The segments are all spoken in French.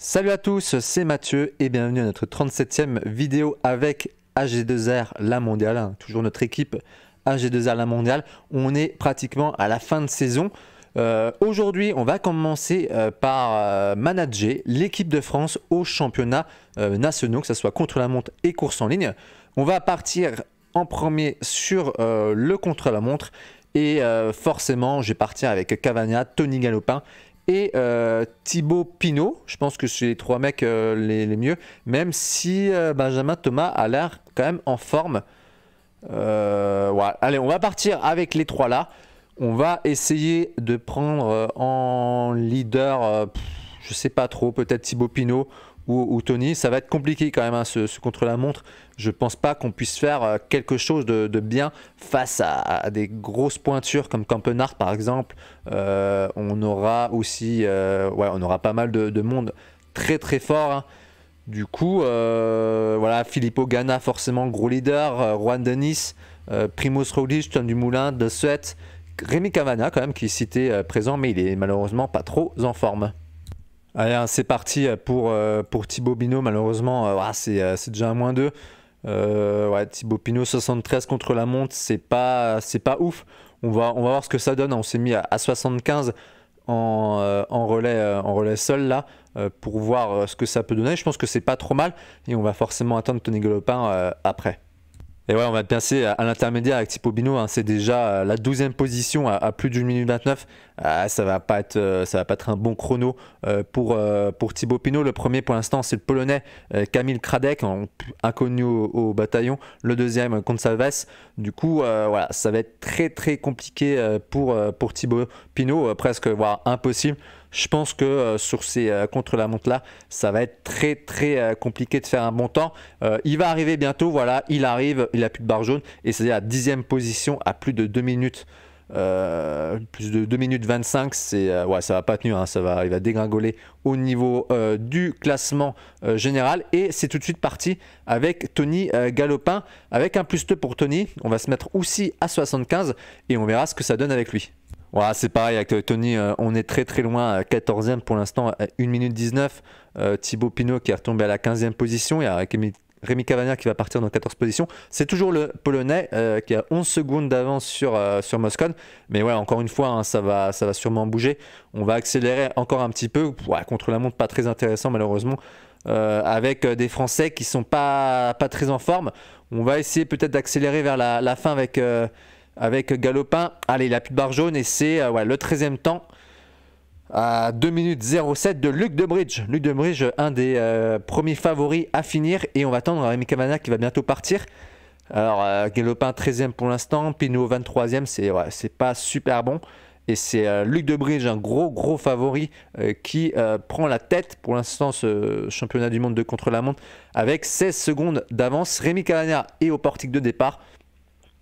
Salut à tous, c'est Mathieu et bienvenue à notre 37e vidéo avec AG2R La Mondiale, hein, toujours notre équipe AG2R La Mondiale. On est pratiquement à la fin de saison. Euh, aujourd'hui, on va commencer euh, par euh, manager l'équipe de France aux championnats nationaux, que ce soit contre la montre et course en ligne. On va partir en premier sur le contre la montre et forcément, je vais partir avec Cavagna, Tony Galopin et euh, Thibaut Pinot. Je pense que c'est les trois mecs euh, les, mieux, même si euh, Benjamin Thomas a l'air quand même en forme. voilà. Allez, on va partir avec les trois là. On va essayer de prendre en leader, je je sais pas trop, peut-être Thibaut Pinot ou, Tony. Ça va être compliqué quand même, hein, ce, contre-la-montre. Je pense pas qu'on puisse faire euh, quelque chose de, bien face à, des grosses pointures comme Campenard par exemple. Euh, on aura aussi, euh, ouais, on aura pas mal de, monde très très fort. Hein. Du coup, voilà, Filippo Ganna forcément gros leader, Juan Denis, Primoz Roglic, Tom Dumoulin, De Suet, Rémi Cavana quand même qui est cité présent, mais il est malheureusement pas trop en forme. Allez, hein, c'est parti euh, pour, euh, pour Thibaut Pinot. Malheureusement, euh, ah, c'est déjà un moins 2. Thibaut Pinot 73 contre la montre, c'est pas, pas ouf. On va, on va voir ce que ça donne. Hein. On s'est mis à, 75 en, relais, en relais seul là pour voir ce que ça peut donner. Je pense que c'est pas trop mal et on va forcément attendre Tony Golopin après. Et ouais, on va penser à, l'intermédiaire avec Thibaut Binot, hein. c'est déjà euh, la 12e position à, plus d'une minute 29. Ah, ça va euh, ça va pas être un bon chrono euh, pour, pour Thibaut Pinot. Le premier pour l'instant, c'est le Polonais Kamil Kradek, inconnu au, bataillon. Le deuxième, Consalves. Du coup, voilà, ça va être très très compliqué pour, pour Thibaut Pinot, presque voire impossible je pense que euh, sur ces euh, contre-la-montre-là, ça va être très très euh, compliqué de faire un bon temps. il va arriver bientôt, voilà, il arrive, il a plus de barre jaune et c'est à dixième position à plus de 2 minutes. plus de 2 minutes 25, c'est ouais, ça va pas tenir, hein, ça va, il va dégringoler au niveau du classement général. Et c'est tout de suite parti avec Tony Galopin, avec un plus 2 pour Tony. On va se mettre aussi à 75 et on verra ce que ça donne avec lui c'est pareil avec euh, Tony, euh, on est très très loin, 14e pour l'instant, 1 minute 19. Euh, Thibaut Pinot qui est retombé à la 15e position, il y a Rémi Cavanière qui va partir dans 14 positions. C'est toujours le Polonais qui a 11 secondes d'avance sur, sur Moscone. Mais ouais, encore une fois, hein, ça, va, ça va sûrement bouger. On va accélérer encore un petit peu. Ouais, contre la montre, pas très intéressant malheureusement. avec des Français qui sont pas, pas très en forme. On va essayer peut-être d'accélérer vers la, fin avec avec Galopin. Allez, la de barre jaune et c'est euh, le 13e temps à 2 minutes 07 de Luc Debridge. Luc Debridge, un des euh, premiers favoris à finir et on va attendre Rémi Cavagna qui va bientôt partir. Alors, euh, Galopin 13e pour l'instant, Pinot 23e, c'est pas super bon. Et c'est Luc Debridge, un gros gros favori qui prend la tête pour l'instant ce championnat du monde de contre-la-montre avec 16 secondes d'avance. Rémi Cavagna est au portique de départ.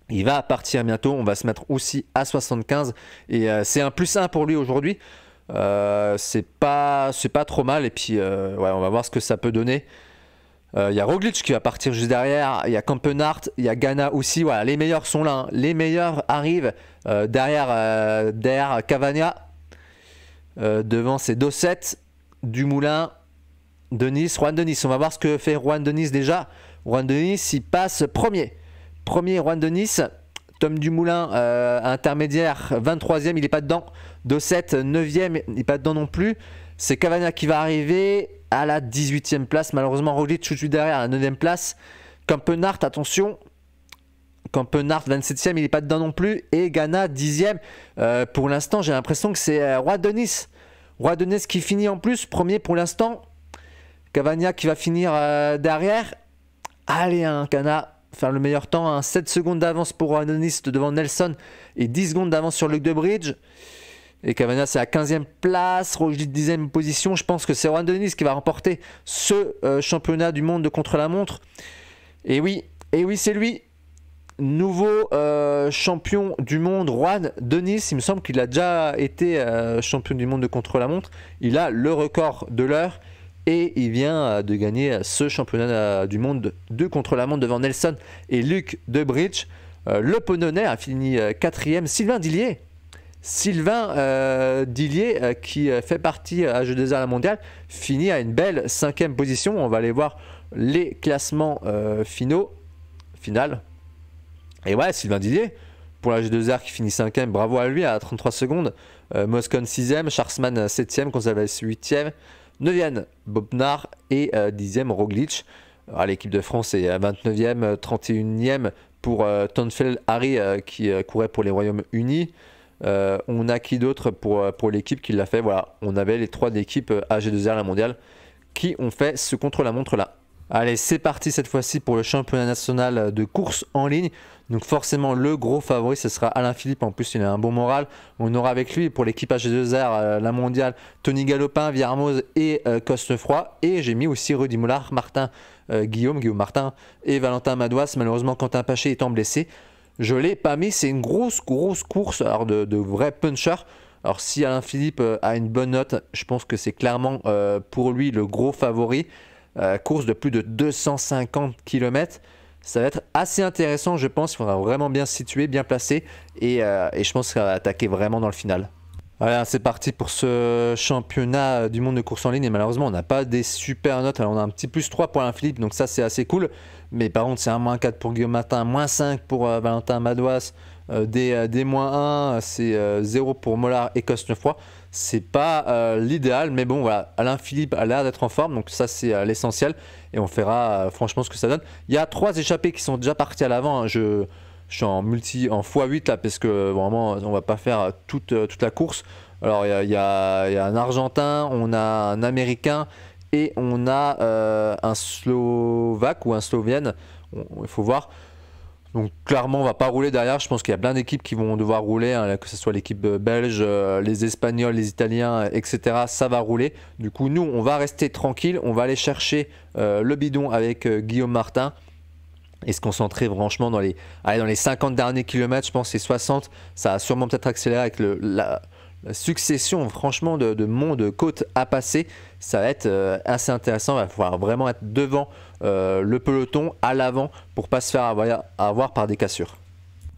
Il va partir bientôt, on va se mettre aussi à 75 et euh, c'est un plus 1 pour lui aujourd'hui. Euh, c'est pas, pas trop mal et puis euh, ouais, on va voir ce que ça peut donner. Il y a Roglic qui va partir juste derrière, il y a Campenhart, il y a Ghana aussi, voilà, les meilleurs sont là, hein. les meilleurs arrivent derrière, derrière Cavagna, devant ces 2-7, Dumoulin, Denis, Juan Denis, on va voir ce que fait Juan Denis déjà, Juan Denis il passe premier, Premier, Juan de Nice. Tom Dumoulin, euh, intermédiaire, 23e, il n'est pas dedans. De 7, 9e, il n'est pas dedans non plus. C'est Cavagna qui va arriver à la 18e place. Malheureusement, Roglic tout de suite derrière à la 9e place. Campenart, attention. Campenart, 27e, il n'est pas dedans non plus. Et Ghana, 10e. Euh, pour l'instant, j'ai l'impression que c'est euh, Juan Roi de Nice. Roi de Nice qui finit en plus, premier pour l'instant. Cavagna qui va finir derrière. Allez, un Ghana faire le meilleur temps. 7 hein. secondes d'avance pour Denis devant Nelson et 10 secondes d'avance sur Luke de Bridge. Et Cavana, c'est à 15e place, Roger 10e position. Je pense que c'est Juan Denis qui va remporter ce euh, championnat du monde de contre-la-montre. Et oui, et oui, c'est lui. Nouveau euh, champion du monde, Juan Denis. Il me semble qu'il a déjà été euh, champion du monde de contre-la-montre. Il a le record de l'heure. Et il vient euh, de gagner euh, ce championnat euh, du monde de contre la montre devant Nelson et Luc Debridge. Le Pononais a fini quatrième. Sylvain Dillier, Sylvain Dillier, qui fait partie à 2 des la mondiale, finit à une belle cinquième position. On va aller voir les classements finaux. Final. Et ouais, Sylvain Dillier, pour la G2R qui finit cinquième, bravo à lui à 33 secondes. Moscone 6ème, charsman 7ème, Gonzalez 8ème, 9e Bobnar et 10e euh, Roglic. Ah, l'équipe de France est 29e, euh, 31e euh, pour Tonfeld Harry qui courait pour les Royaumes-Unis. on a qui d'autre pour, pour l'équipe qui l'a fait Voilà, on avait les trois équipes AG2R, la mondiale, qui ont fait ce contre-la-montre là. Allez, c'est parti cette fois-ci pour le championnat national de course en ligne. Donc forcément, le gros favori, ce sera Alain Philippe. En plus, il a un bon moral. On aura avec lui, pour l'équipage des deux airs, euh, la mondiale, Tony Galopin, Villarmoz et euh, Costefroy. Et j'ai mis aussi Rudy Moulard, Martin euh, Guillaume, Guillaume Martin et Valentin Madouas. Malheureusement, Quentin Paché étant blessé, je l'ai pas mis. C'est une grosse, grosse course alors de, de vrais punchers. Alors si Alain Philippe a une bonne note, je pense que c'est clairement pour lui le gros favori. course de plus de 250 km ça va être assez intéressant, je pense. Il faudra vraiment bien situer, bien placer Et, euh, je pense qu'il va attaquer vraiment dans le final. Voilà, c'est parti pour ce championnat euh, du monde de course en ligne. Et malheureusement, on n'a pas des super notes. Alors, on a un petit plus 3 pour Alain Philippe, donc ça, c'est assez cool. Mais par contre, c'est un moins 4 pour Guillaume Martin, moins 5 pour euh, Valentin Madouas, des, moins 1, c'est 0 pour Mollard et fois c'est pas euh, l'idéal, mais bon, voilà, Alain Philippe a l'air d'être en forme, donc ça c'est euh, l'essentiel, et on verra euh, franchement ce que ça donne. Il y a trois échappés qui sont déjà partis à l'avant, hein. je, suis en multi, en x8 là, parce que vraiment, on va pas faire toute, la course. Alors il y, a, un Argentin, on a un Américain, et on a un Slovaque ou un Slovène, il faut voir. Donc clairement, on va pas rouler derrière. Je pense qu'il y a plein d'équipes qui vont devoir rouler, hein, que ce soit l'équipe euh, belge, euh, les Espagnols, les Italiens, euh, etc. Ça va rouler. Du coup, nous, on va rester tranquille. On va aller chercher le bidon avec Guillaume Martin et se concentrer franchement dans les, allez, dans les 50 derniers kilomètres. Je pense c'est 60. Ça a sûrement peut-être accéléré avec le, succession franchement de, monts de côtes à passer ça va être euh, assez intéressant il va falloir vraiment être devant euh, le peloton à l'avant pour pas se faire avoir, par des cassures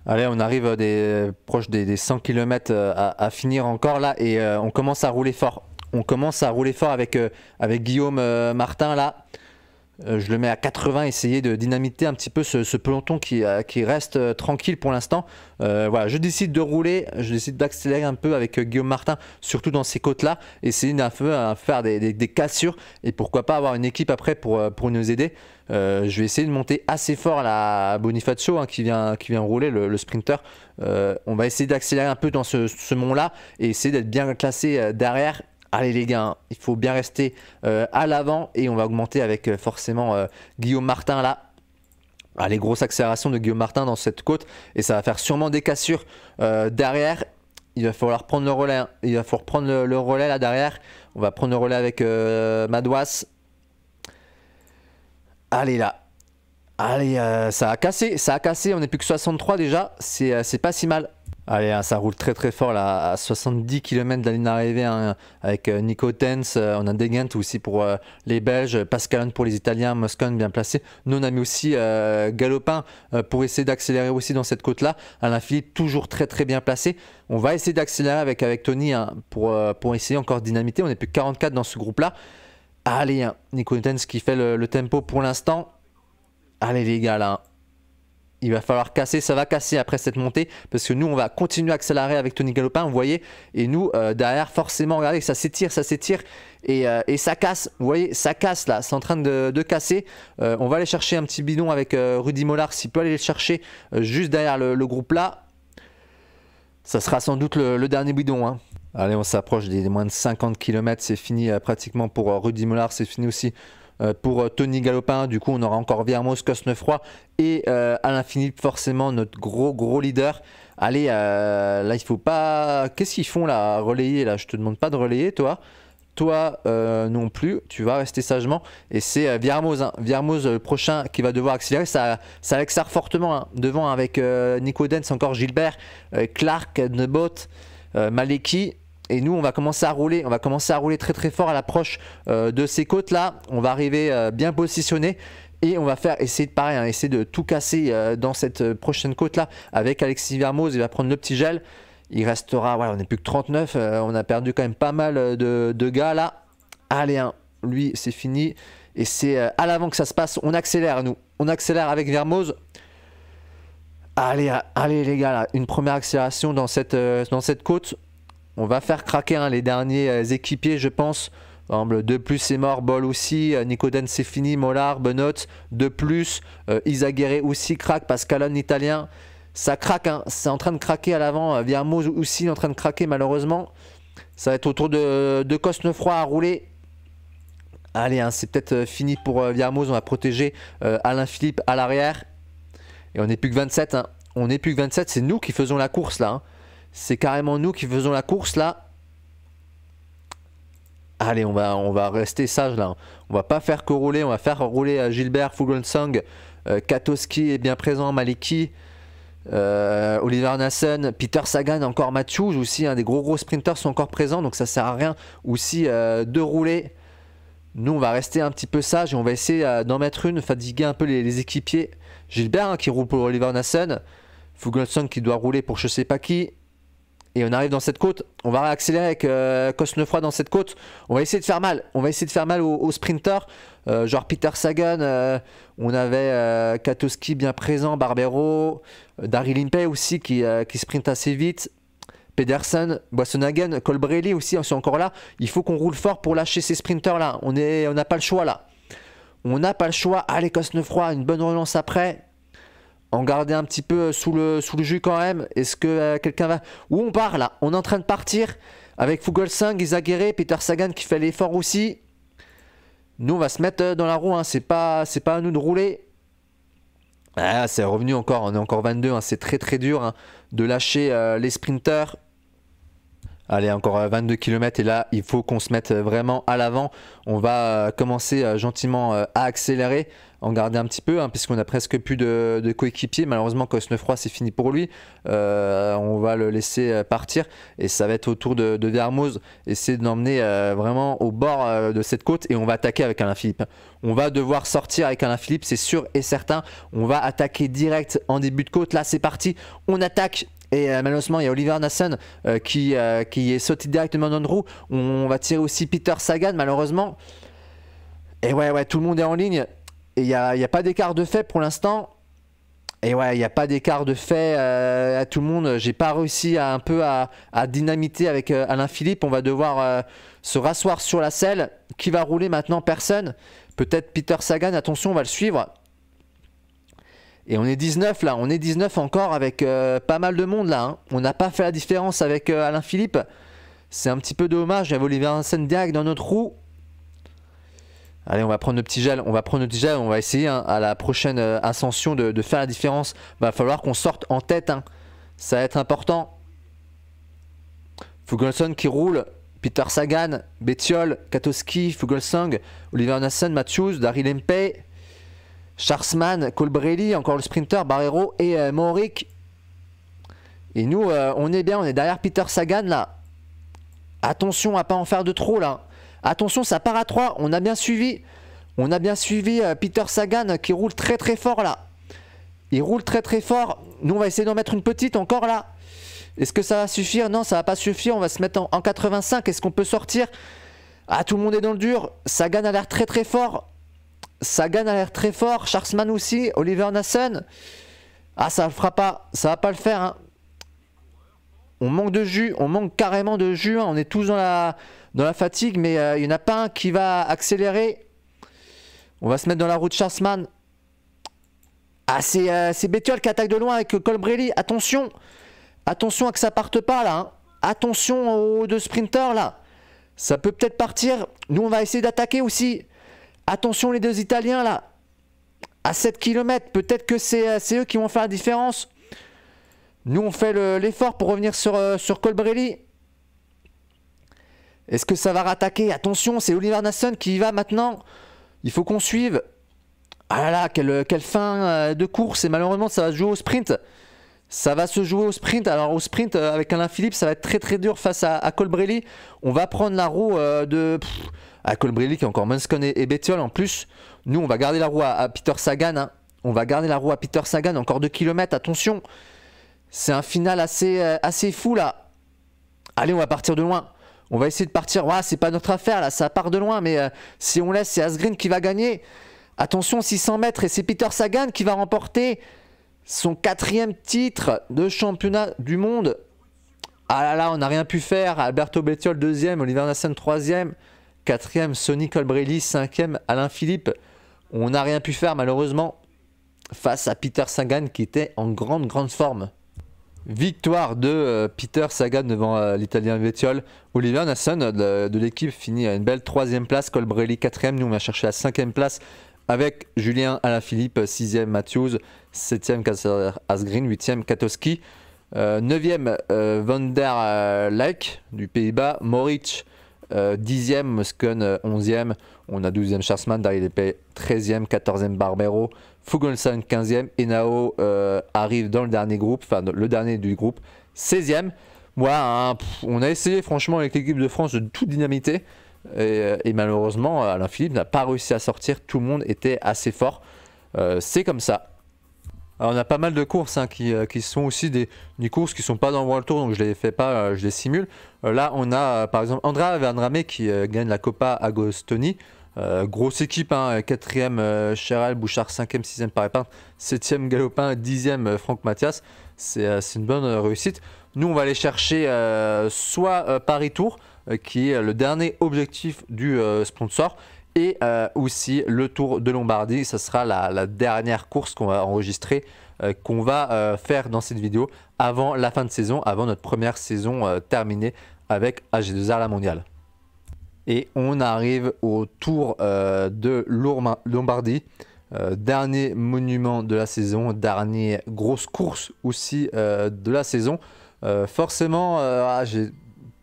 Allez, on arrive euh, des, proche des, 100 km à, finir encore là et on commence à rouler fort. On commence à rouler fort avec Guillaume Martin là. Euh, je le mets à 80, essayer de dynamiter un petit peu ce, peloton qui, euh, reste euh, tranquille pour l'instant. voilà, je décide de rouler, je décide d'accélérer un peu avec Guillaume Martin, surtout dans ces côtes-là, essayer d'un peu à faire des, cassures et pourquoi pas avoir une équipe après pour, nous aider. je vais essayer de monter assez fort à la Bonifacio hein, qui, vient, qui vient rouler, le, sprinter. on va essayer d'accélérer un peu dans ce, ce mont-là et essayer d'être bien classé derrière Allez les gars, il faut bien rester euh, à l'avant et on va augmenter avec euh, forcément euh, Guillaume Martin là. Allez, grosse accélération de Guillaume Martin dans cette côte et ça va faire sûrement des cassures derrière. Il va falloir prendre le relais, hein. il va falloir prendre le, relais là derrière. On va prendre le relais avec Madouas. Allez là. Allez, ça a cassé, ça a cassé, on n'est plus que 63 déjà, c'est pas si mal. Allez, hein, ça roule très très fort là, à 70 km de la ligne hein, avec euh, Nico Tens. Euh, on a Degent aussi pour euh, les Belges, Pascalon pour les Italiens, Moscone bien placé. Nous on a mis aussi Galopin pour essayer d'accélérer aussi dans cette côte là. Alain Philippe toujours très très bien placé. On va essayer d'accélérer avec, avec Tony hein, pour, pour essayer encore de dynamiter. On est plus 44 dans ce groupe là. Allez, Nico Tens qui fait le, le tempo pour l'instant. Allez les gars là, il va falloir casser, ça va casser après cette montée parce que nous on va continuer à accélérer avec Tony Galopin, vous voyez, et nous euh, derrière forcément, regardez, ça s'étire, ça s'étire euh, et, ça casse, vous voyez, ça casse là, c'est en train de, casser, euh, on va aller chercher un petit bidon avec Rudy Mollard s'il peut aller le chercher juste derrière le, groupe là, ça sera sans doute le, dernier bidon, hein. Allez, on s'approche des moins de 50 km, c'est fini pratiquement pour Rudy Mollard, c'est fini aussi euh, pour euh, Tony Galopin. Du coup, on aura encore Viermos, Cosnefroy et à euh, l'infini forcément notre gros gros leader. Allez, là, il faut pas. Qu'est-ce qu'ils font là Relayer là Je te demande pas de relayer, toi toi non plus, tu vas rester sagement. Et c'est euh, Viermoz, hein. le prochain qui va devoir accélérer. Ça, ça fortement hein. devant avec Nico Dens, encore Gilbert, Clark, Nebot, Maleki et nous, on va commencer à rouler. On va commencer à rouler très très fort à l'approche euh, de ces côtes là. On va arriver euh, bien positionné. Et on va faire essayer de pareil, hein, essayer de tout casser euh, dans cette prochaine côte là avec Alexis Vermoz. Il va prendre le petit gel. Il restera, voilà, on n'est plus que 39. on a perdu quand même pas mal de, gars là. Allez, hein, lui, c'est fini. Et c'est à l'avant que ça se passe. On accélère, nous. On accélère avec Vermoz. Allez, allez les gars, une première accélération dans cette, dans cette côte. On va faire craquer hein, les derniers euh, équipiers, je pense. De plus c'est mort, Bol aussi, euh, Nicoden c'est fini, Mollard, Benot, De plus, Isa euh, Isaguerre aussi craque, Pascalon, italien, ça craque, hein. c'est en train de craquer à l'avant, Viamoz aussi en train de craquer malheureusement. Ça va être autour de, de à rouler. Allez, hein, c'est peut-être fini pour euh, on va protéger Alain Philippe à l'arrière. Et on n'est plus que 27, on n'est plus que 27, c'est nous qui faisons la course là. C'est carrément nous qui faisons la course là. Allez, on va, on va rester sage là. On va pas faire que rouler. On va faire rouler euh, Gilbert, Fuglensang, euh, Katowski est bien présent, Maliki, euh, Oliver Nassen, Peter Sagan, encore J'ai aussi. un hein, des gros gros sprinters sont encore présents. Donc ça sert à rien aussi de rouler. Nous, on va rester un petit peu sage et on va essayer d'en mettre une, fatiguer un peu les, équipiers. Gilbert hein, qui roule pour Oliver Nassen. Fuglensang qui doit rouler pour je sais pas qui. Et on arrive dans cette côte. On va accélérer avec euh, dans cette côte. On va essayer de faire mal. On va essayer de faire mal aux, sprinters. Euh, genre Peter Sagan. Euh, on avait euh, Katowski bien présent. Barbero. Daryl Impey aussi qui, sprint assez vite. Pedersen, Boissonagen, Colbrelli aussi, hein, on est encore là. Il faut qu'on roule fort pour lâcher ces sprinters là. On n'a pas le choix là. On n'a pas le choix. Allez, Cosneufroy, une bonne relance après. On garder un petit peu sous le, sous le jus quand même. Est-ce que euh, quelqu'un va... Où on part là On est en train de partir avec 5, Isaguerre, Peter Sagan qui fait l'effort aussi. Nous on va se mettre euh, dans la roue, hein. c'est pas, pas à nous de rouler. Ah, c'est revenu encore, on est encore 22, hein. c'est très très dur hein, de lâcher euh, les sprinters. Allez, encore 22 km et là, il faut qu'on se mette vraiment à l'avant. On va commencer gentiment à accélérer en garder un petit peu, hein, puisqu'on a presque plus de, coéquipiers. Malheureusement, Cosnefroy, c'est fini pour lui. Euh, on va le laisser euh, partir et ça va être au tour de, de Vermoz, essayer de l'emmener euh, vraiment au bord de cette côte et on va attaquer avec Alain Philippe. On va devoir sortir avec Alain Philippe, c'est sûr et certain. On va attaquer direct en début de côte. Là, c'est parti. On attaque et malheureusement, il y a Oliver Nasson qui, qui est sauté directement dans le roue. on va tirer aussi Peter Sagan, malheureusement. Et ouais, ouais, tout le monde est en ligne il n'y a, a pas d'écart de fait pour l'instant. Et ouais, il n'y a pas d'écart de fait euh, à tout le monde. J'ai pas réussi à, un peu à, dynamiter avec euh, Alain Philippe. On va devoir euh, se rasseoir sur la selle. Qui va rouler maintenant Personne. Peut-être Peter Sagan. Attention, on va le suivre. Et on est 19 là. On est 19 encore avec pas mal de monde là. Hein. On n'a pas fait la différence avec Alain Philippe. C'est un petit peu dommage. j'avais Olivier avait dans notre roue. Allez, on va prendre le petit gel, on va prendre le petit on va essayer hein, à la prochaine euh, ascension de, faire la différence. Il Va falloir qu'on sorte en tête, hein. ça va être important. Fuglsang qui roule, Peter Sagan, Bettiol, Katowski, Fuglsang, Oliver Nassen, Matthews, Daryl Lempey, Charsman, Colbrelli, encore le sprinter, Barrero et euh, Mauric. Et nous, euh, on est bien, on est derrière Peter Sagan là. Attention à pas en faire de trop là. Attention, ça part à 3. On a bien suivi. On a bien suivi euh, Peter Sagan euh, qui roule très très fort là. Il roule très très fort. Nous, on va essayer d'en mettre une petite encore là. Est-ce que ça va suffire Non, ça va pas suffire. On va se mettre en, 85. Est-ce qu'on peut sortir Ah, tout le monde est dans le dur. Sagan a l'air très très fort. Sagan a l'air très fort. Charlesman aussi. Oliver Nassen. Ah, ça le fera pas. Ça va pas le faire. Hein. On manque de jus. On manque carrément de jus. Hein. On est tous dans la dans la fatigue, mais euh, il n'y en a pas un qui va accélérer. On va se mettre dans la route chassman Ah, c'est euh, qui attaque de loin avec Colbrelli. Attention. Attention à que ça parte pas là. Hein. Attention aux deux sprinters là. Ça peut peut-être partir. Nous, on va essayer d'attaquer aussi. Attention les deux Italiens là. À 7 km, peut-être que euh, c'est eux qui vont faire la différence. Nous, on fait l'effort pour revenir sur, euh, sur Colbrelli. Est-ce que ça va rattaquer Attention, c'est Oliver Nasson qui y va maintenant. Il faut qu'on suive. Ah là là, quelle, fin euh, de course. Et malheureusement, ça va se jouer au sprint. Ça va se jouer au sprint. Alors au sprint, euh, avec Alain Philippe, ça va être très très dur face à, Colbrelli. On va prendre la roue euh, de... à Colbrelli qui est encore Munscon et, et Bettiol en plus. Nous, on va garder la roue à, Peter Sagan. Hein. On va garder la roue à Peter Sagan. Encore 2 km, attention. C'est un final assez, assez fou là. Allez, on va partir de loin. On va essayer de partir. Ouais, c'est pas notre affaire là, ça part de loin, mais euh, si on laisse, c'est Asgreen qui va gagner. Attention, 600 mètres, et c'est Peter Sagan qui va remporter son quatrième titre de championnat du monde. Ah là là, on n'a rien pu faire. Alberto Bettiol deuxième, Oliver Nassen troisième, quatrième, Sonny Colbrelli cinquième, Alain Philippe. On n'a rien pu faire malheureusement face à Peter Sagan qui était en grande grande forme. Victoire de euh, Peter Sagan devant euh, l'Italien Vettiol. Olivier Nasson de, l'équipe finit à une belle troisième place. Colbrelli quatrième. Nous on a chercher la cinquième place avec Julien Alaphilippe, 6e Matthews, 7e Asgreen, 8e Katoski, 9e euh, Van der du Pays-Bas, Moritz, dixième, 10e 11e, on a 12e Scharsman, Dari 13e, 14e Barbero, Fogelsang 15e et Nao euh, arrive dans le dernier groupe, enfin le dernier du groupe 16e. Moi, hein, on a essayé franchement avec l'équipe de France de toute dynamité euh, et, malheureusement Alain Philippe n'a pas réussi à sortir, tout le monde était assez fort. Euh, c'est comme ça. Alors, on a pas mal de courses hein, qui, sont aussi des, courses qui ne sont pas dans World Tour, donc je les fais pas, je les simule. là, on a par exemple Andra Verdramé qui gagne la Copa Agostoni. Euh, grosse équipe, 4 hein. e euh, Bouchard 5ème, 6ème Parépin, 7ème Galopin, 10 e euh, Franck Mathias. C'est une bonne réussite. Nous, on va aller chercher soit Paris Tour, qui est le dernier objectif du sponsor, et aussi le Tour de Lombardie. ce sera la, la dernière course qu'on va enregistrer, qu'on va faire dans cette vidéo avant la fin de saison, avant notre première saison terminée avec AG2R La Mondiale. Et on arrive au tour euh, de Lombardie. Euh, dernier monument de la saison, dernière grosse course aussi euh, de la saison. forcément, je ah, j'ai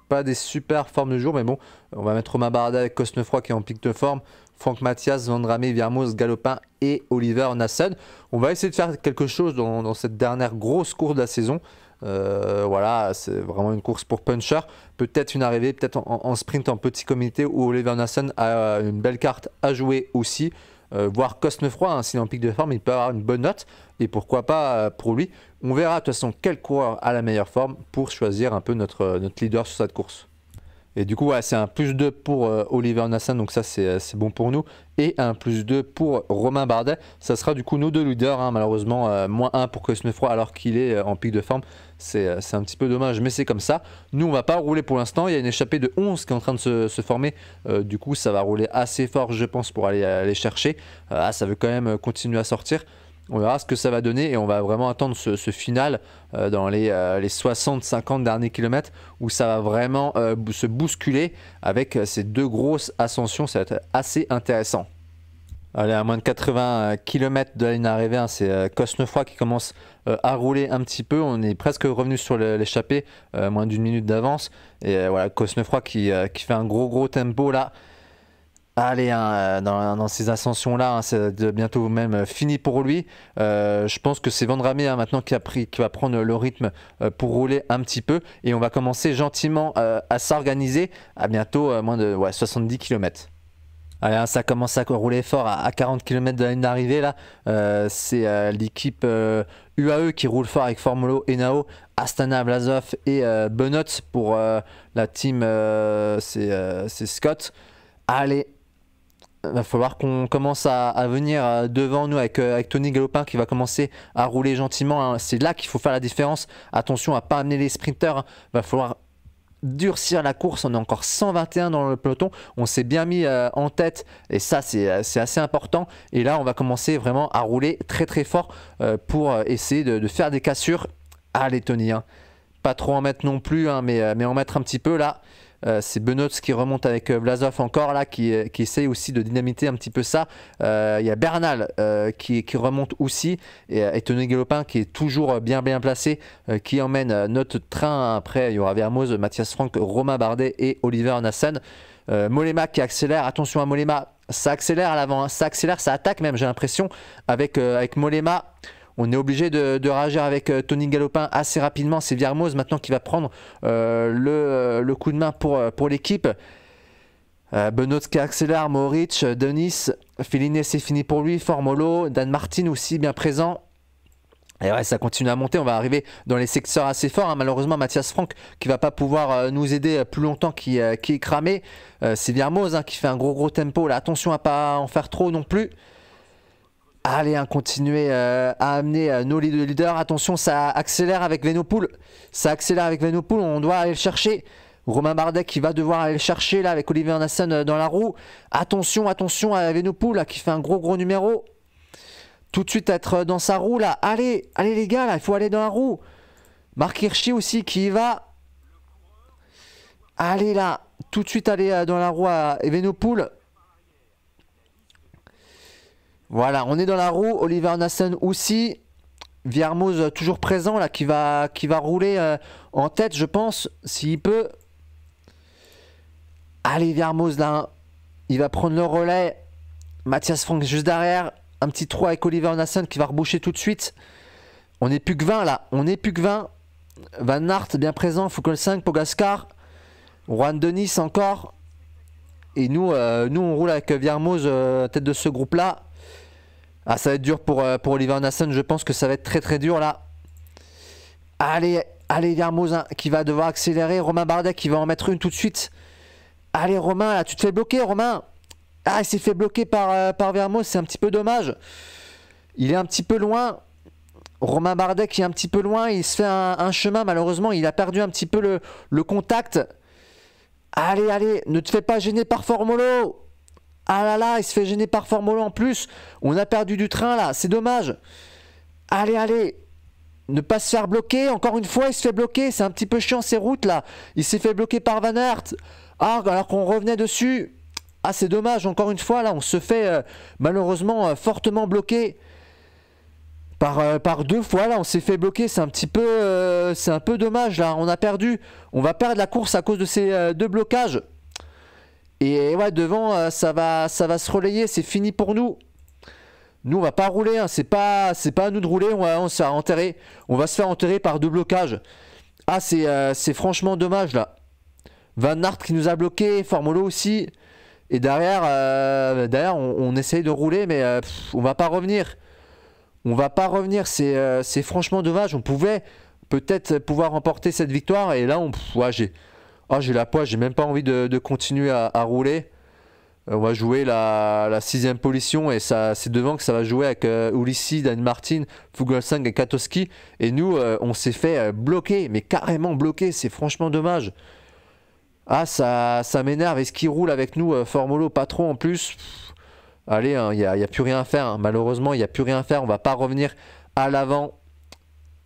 pas des super formes de jour, mais bon, on va mettre Romain Barada avec Cosnefroy qui est en pic de forme. Franck Mathias, Vendrame, Viermos, Galopin et Oliver Nassen. On va essayer de faire quelque chose dans cette dernière grosse course de la saison. Euh, voilà, c'est vraiment une course pour puncher. Peut-être une arrivée, peut-être en, sprint en petit comité où Oliver Nelson a euh, une belle carte à jouer aussi. Euh, voir hein, s'il est en pic de forme, il peut avoir une bonne note. Et pourquoi pas pour lui On verra de toute façon quel coureur a la meilleure forme pour choisir un peu notre, notre leader sur cette course. Et du coup, c'est un plus 2 pour euh, Oliver Nassan. donc ça euh, c'est bon pour nous. Et un plus 2 pour Romain Bardet. Ça sera du coup nos deux leaders, hein, malheureusement, euh, moins 1 pour froid alors qu'il est en pic de forme. C'est un petit peu dommage, mais c'est comme ça. Nous, on va pas rouler pour l'instant. Il y a une échappée de 11 qui est en train de se, former. du coup, ça va rouler assez fort, je pense, pour aller, aller chercher. Ah, ça veut quand même continuer à sortir on verra ce que ça va donner et on va vraiment attendre ce, final euh, dans les, 60-50 euh, derniers kilomètres où ça va vraiment euh, se bousculer avec ces deux grosses ascensions. Ça va être assez intéressant. Allez, à moins de 80 km de la hein, c'est Cosnefroy qui commence à rouler un petit peu. On est presque revenu sur l'échappée, moins d'une minute d'avance. Et voilà, Cosnefroy qui, qui fait un gros gros tempo là. Allez, hein, euh, dans, ces ascensions-là, hein, c'est bientôt même euh, fini pour lui. Euh, je pense que c'est Vendramé, hein, maintenant qui, va prendre le rythme pour rouler un petit peu. Et on va commencer gentiment à s'organiser à bientôt moins de 70 km. Allez, ça commence à rouler fort à, 40 km de la ligne d'arrivée. c'est l'équipe UAE qui roule fort avec Formolo, Enao, Astana, Blazov et Benot pour la team, c'est Scott. Allez, va falloir qu'on commence à, venir euh, devant nous euh, avec, Tony Galopin qui va commencer à rouler gentiment. Hein. C'est là qu'il faut faire la différence. Attention à pas amener les sprinteurs. Il hein. Va falloir durcir la course. On est encore 121 dans le peloton. On s'est bien mis euh, en tête et ça c'est assez important. Et là on va commencer vraiment à rouler très très fort pour essayer de, faire des cassures. Allez Tony, hein. pas trop en mettre non plus, mais, mais en mettre un petit peu là. Euh, c'est Benoît qui remonte avec Vlasov euh, encore là, qui, euh, qui essaye aussi de dynamiter un petit peu ça. Il y a Bernal qui, qui, remonte aussi et, et Tony qui est toujours bien bien placé, qui emmène notre train. Après, il y aura Vermoz, Mathias Franck, Romain Bardet et Oliver Nassen. Molema qui accélère, attention à Molema, ça accélère à l'avant, hein. ça accélère, ça attaque même, j'ai l'impression, avec, avec Molema. On est obligé de, réagir avec euh, Tony Galopin assez rapidement. C'est Viermoz maintenant qui va prendre euh, euh, le, coup de main pour, pour l'équipe. qui accélère, Moric, Denis, Féliné, c'est fini pour lui, Formolo, Dan Martin aussi bien présent. Et ouais, ça continue à monter. On va arriver dans les secteurs assez forts. Hein. Malheureusement, Mathias Franck, qui va pas pouvoir nous aider plus longtemps, qui, est cramé. c'est Viermoz hein, qui fait un gros gros tempo. Là, attention à pas en faire trop non plus. Allez, continuer hein, continuez euh, à amener euh, nos leaders. Attention, ça accélère avec Venopoul. Ça accélère avec Venopoul. On doit aller le chercher. Romain Bardet qui va devoir aller le chercher là avec Olivier Nassen euh, dans la roue. Attention, attention à Venopoul là, qui fait un gros gros numéro. Tout de suite être dans sa roue là. Allez, allez les gars là, il faut aller dans la roue. Marc Hirschi aussi qui y va. Allez là, tout de suite aller dans la roue à Venopoul. Voilà, on est dans la roue. Oliver Nassen aussi. Viarmoz euh, toujours présent là, qui va, qui va rouler euh, en tête, je pense, s'il peut. Allez, Viarmoz là, il va prendre le relais. Mathias Franck juste derrière. Un petit 3 avec Oliver Nassen qui va reboucher tout de suite. On n'est plus que 20 là, on n'est plus que 20. Van Nart bien présent, Foucault 5, Pogascar. Juan Denis encore. Et nous, euh, nous on roule avec Viermoz tête de ce groupe là. Ah, ça va être dur pour, euh, pour Oliver Nassen. Je pense que ça va être très très dur là. Allez, allez Vermoz qui va devoir accélérer. Romain Bardet qui va en mettre une tout de suite. Allez Romain, tu te fais bloquer Romain. Ah, il s'est fait bloquer par, Vermoz, euh, par c'est un petit peu dommage. Il est un petit peu loin. Romain Bardet qui est un petit peu loin, il se fait un, chemin malheureusement, il a perdu un petit peu le, le contact. Allez, allez, ne te fais pas gêner par Formolo. Ah là là, il se fait gêner par Formolo en plus. On a perdu du train là, c'est dommage. Allez, allez. Ne pas se faire bloquer. Encore une fois, il se fait bloquer. C'est un petit peu chiant ces routes là. Il s'est fait bloquer par Van Aert. Ah, alors qu'on revenait dessus. Ah, c'est dommage. Encore une fois, là, on se fait euh, malheureusement euh, fortement bloquer. Par, euh, par, deux fois là on s'est fait bloquer c'est un petit peu c'est un peu dommage là on a perdu on va perdre la course à cause de ces deux blocages et ouais, devant, euh, ça va, ça va se relayer, c'est fini pour nous. Nous, on va pas rouler, hein, c'est pas, pas à nous de rouler, on va, on se On va se faire enterrer par deux blocages. Ah, euh, c'est, franchement dommage là. Van Aert qui nous a bloqué, Formolo aussi. Et derrière, euh, derrière on, essaye de rouler, mais on va pas revenir. On va pas revenir, c'est, franchement dommage. On pouvait peut-être pouvoir remporter cette victoire, et là, on, ah, j'ai la poids, j'ai même pas envie de, continuer à, rouler. Euh, on va jouer la, sixième position et ça, c'est devant que ça va jouer avec euh, Ulissi, Dan Martin, Fuglsang et Katowski Et nous, euh, on s'est fait euh, bloquer, mais carrément bloqué, C'est franchement dommage. Ah, ça, m'énerve. Et ce qui roule avec nous, Formolo Pas trop en plus. allez, il hein, n'y a, plus rien à faire. Hein. Malheureusement, il n'y a plus rien à faire. On va pas revenir à l'avant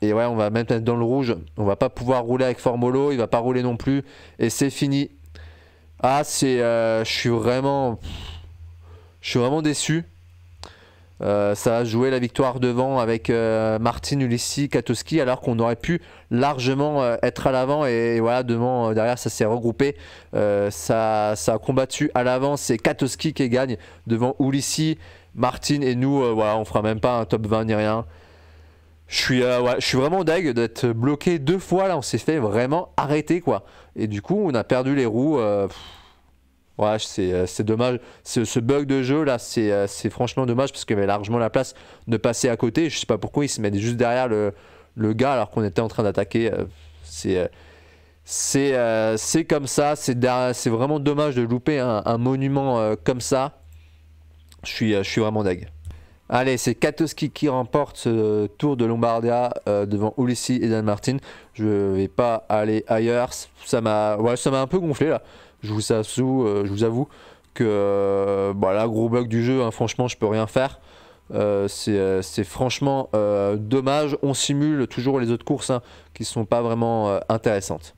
et ouais, on va même être dans le rouge. On va pas pouvoir rouler avec Formolo. Il va pas rouler non plus. Et c'est fini. Ah, c'est. Euh, je suis vraiment. Je suis vraiment déçu. Euh, ça a joué la victoire devant avec euh, Martin, Ulissi, Katoski, alors qu'on aurait pu largement être à l'avant. Et, voilà, devant, derrière, ça s'est regroupé. Ça, ça, a combattu à l'avant. C'est Katowski qui gagne devant Ulissi, Martin. Et nous, voilà, on fera même pas un top 20 ni rien. Je suis, euh, je suis vraiment deg d'être bloqué deux fois là, on s'est fait vraiment arrêter quoi. Et du coup, on a perdu les roues. Euh, ouais, c'est euh, dommage. Ce bug de jeu là, c'est franchement dommage parce qu'il y avait largement la place de passer à côté. Je sais pas pourquoi ils se mettent juste derrière le, gars alors qu'on était en train d'attaquer. C'est c'est comme ça, c'est vraiment dommage de louper un, monument comme ça. Je suis, je suis vraiment deg. Allez, c'est Katowski qui remporte ce tour de Lombardia euh, devant Ulissi et Dan Martin. Je vais pas aller ailleurs. Ça m'a un peu gonflé là. Je vous avoue, euh, je vous avoue que voilà, euh, bah, gros bug du jeu, hein, franchement, je peux rien faire. c'est franchement dommage. On simule toujours les autres courses qui hein, qui sont pas vraiment intéressantes.